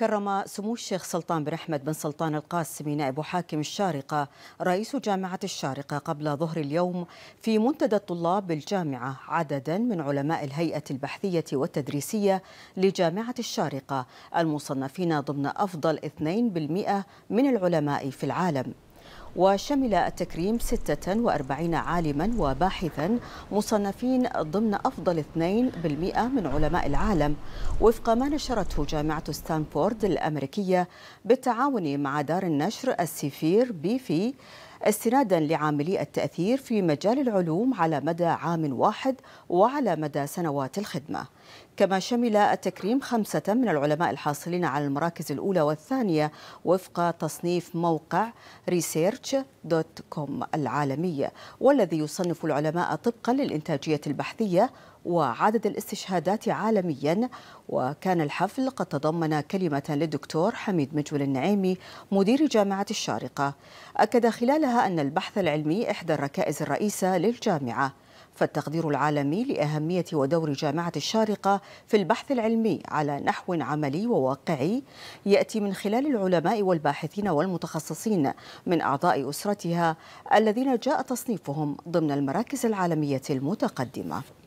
كرم سمو الشيخ سلطان بن أحمد بن سلطان القاسمي نائب حاكم الشارقة رئيس جامعة الشارقة قبل ظهر اليوم في منتدى طلاب الجامعة عددا من علماء الهيئة البحثية والتدريسية لجامعة الشارقة المصنفين ضمن أفضل 2% من العلماء في العالم وشمل التكريم 46 عالما وباحثا مصنفين ضمن أفضل 2% من علماء العالم وفق ما نشرته جامعة ستانفورد الأمريكية بالتعاون مع دار النشر السفير بي في استنادا لعاملي التأثير في مجال العلوم على مدى عام واحد وعلى مدى سنوات الخدمة كما شمل التكريم خمسة من العلماء الحاصلين على المراكز الأولى والثانية وفق تصنيف موقع ريسيرش دوت كوم العالمية والذي يصنف العلماء طبقا للإنتاجية البحثية وعدد الاستشهادات عالميا وكان الحفل قد تضمن كلمة للدكتور حميد مجول النعيمي مدير جامعة الشارقة أكد خلال ومنها أن البحث العلمي إحدى الركائز الرئيسة للجامعة فالتقدير العالمي لأهمية ودور جامعة الشارقة في البحث العلمي على نحو عملي وواقعي يأتي من خلال العلماء والباحثين والمتخصصين من أعضاء أسرتها الذين جاء تصنيفهم ضمن المراكز العالمية المتقدمة